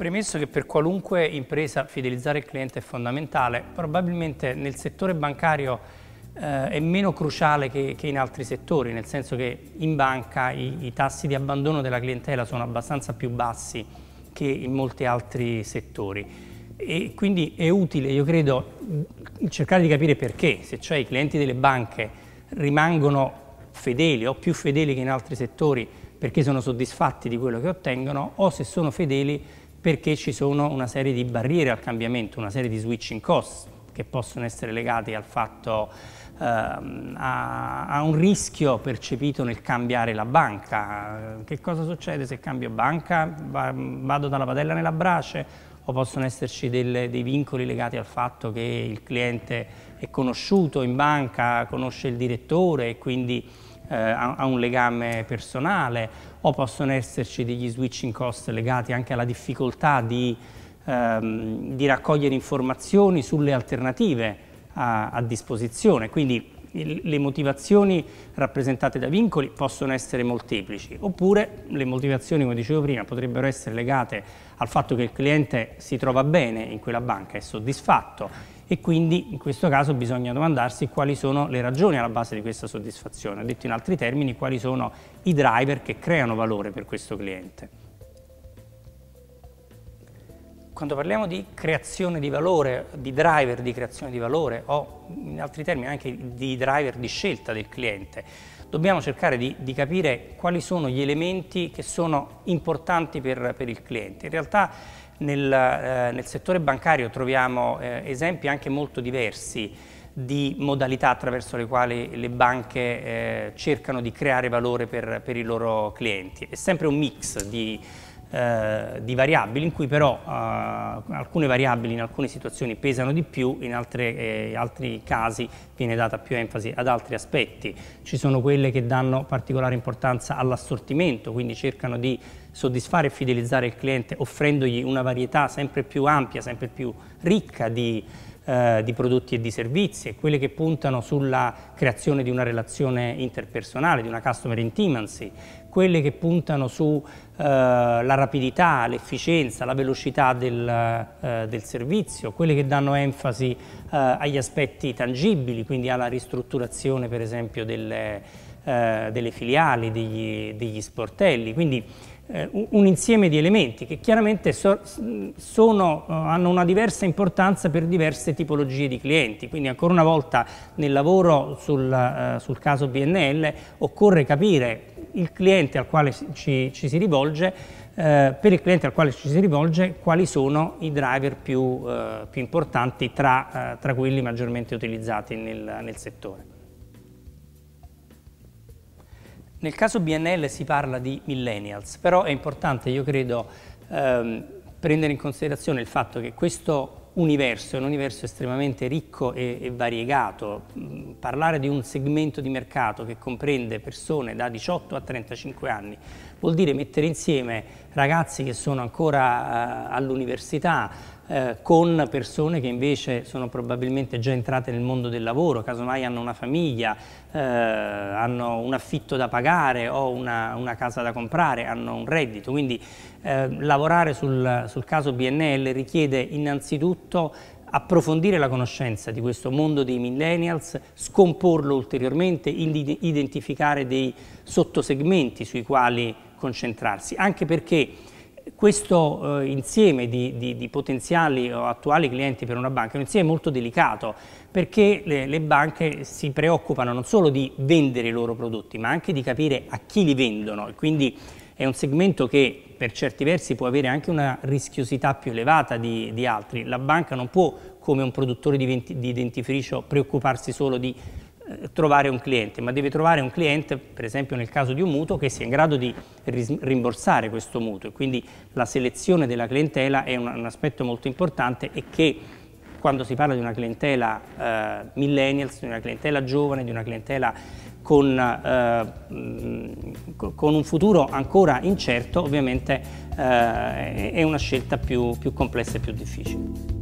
Premesso che per qualunque impresa fidelizzare il cliente è fondamentale, probabilmente nel settore bancario eh, è meno cruciale che, che, in altri settori, nel senso che in banca i, i tassi di abbandono della clientela sono abbastanza più bassi che in molti altri settori e quindi è utile, io credo, cercare di capire perché, se cioè i clienti delle banche rimangono fedeli o più fedeli che in altri settori perché sono soddisfatti di quello che ottengono o se sono fedeli perché ci sono una serie di barriere al cambiamento, una serie di switching costs che possono essere legati al fatto ehm, a, a, un rischio percepito nel cambiare la banca. Che cosa succede se cambio banca? Va, vado dalla padella nella brace o possono esserci delle, dei vincoli legati al fatto che il cliente è conosciuto in banca, conosce il direttore e quindi eh, ha, un legame personale o possono esserci degli switching cost legati anche alla difficoltà di, ehm, di raccogliere informazioni sulle alternative a, a disposizione. Quindi le motivazioni rappresentate da vincoli possono essere molteplici, oppure le motivazioni, come dicevo prima, potrebbero essere legate al fatto che il cliente si trova bene in quella banca, è soddisfatto e quindi in questo caso bisogna domandarsi quali sono le ragioni alla base di questa soddisfazione, detto in altri termini quali sono i driver che creano valore per questo cliente quando parliamo di creazione di valore, di driver di creazione di valore o in altri termini anche di driver di scelta del cliente, dobbiamo cercare di, di capire quali sono gli elementi che sono importanti per, per il cliente. In realtà nel, eh, nel settore bancario troviamo eh, esempi anche molto diversi di modalità attraverso le quali le banche eh, cercano di creare valore per, per i loro clienti. È sempre un mix di eh, di variabili in cui però eh, alcune variabili in alcune situazioni pesano di più, in altre, eh, altri casi viene data più enfasi ad altri aspetti. Ci sono quelle che danno particolare importanza all'assortimento, quindi cercano di soddisfare e fidelizzare il cliente offrendogli una varietà sempre più ampia, sempre più ricca di, eh, di prodotti e di servizi e quelle che puntano sulla creazione di una relazione interpersonale, di una customer intimacy quelle che puntano sulla eh, rapidità, l'efficienza, la velocità del, eh, del, servizio, quelle che danno enfasi eh, agli aspetti tangibili, quindi alla ristrutturazione per esempio delle, eh, delle filiali, degli, degli sportelli. Quindi eh, un insieme di elementi che chiaramente so, sono, eh, hanno una diversa importanza per diverse tipologie di clienti, quindi ancora una volta nel lavoro sul, eh, sul caso BNL occorre capire il cliente al quale ci, ci si rivolge, eh, per il cliente al quale ci si rivolge quali sono i driver più, eh, più importanti tra, eh, tra, quelli maggiormente utilizzati nel, nel settore. Nel caso BNL si parla di millennials, però è importante, io credo, ehm, prendere in considerazione il fatto che questo universo è un universo estremamente ricco e, e variegato. Mm, parlare di un segmento di mercato che comprende persone da 18 a 35 anni vuol dire mettere insieme ragazzi che sono ancora eh, all'università, eh, con persone che invece sono probabilmente già entrate nel mondo del lavoro, casomai hanno una famiglia, eh, hanno un affitto da pagare o una, una, casa da comprare, hanno un reddito. Quindi eh, lavorare sul, sul caso BNL richiede innanzitutto approfondire la conoscenza di questo mondo dei millennials, scomporlo ulteriormente, identificare dei sottosegmenti sui quali concentrarsi, anche perché questo eh, insieme di, di, di, potenziali o attuali clienti per una banca è un insieme molto delicato perché le, le, banche si preoccupano non solo di vendere i loro prodotti ma anche di capire a chi li vendono e quindi è un segmento che per certi versi può avere anche una rischiosità più elevata di, di altri. La banca non può, come un produttore di, di dentifricio, preoccuparsi solo di eh, trovare un cliente, ma deve trovare un cliente, per esempio nel caso di un mutuo, che sia in grado di rimborsare questo mutuo. E Quindi la selezione della clientela è un, un aspetto molto importante e che quando si parla di una clientela eh, millennials, di una clientela giovane, di una clientela con, eh, mm, con un futuro ancora incerto, ovviamente eh, è una scelta più, più complessa e più difficile.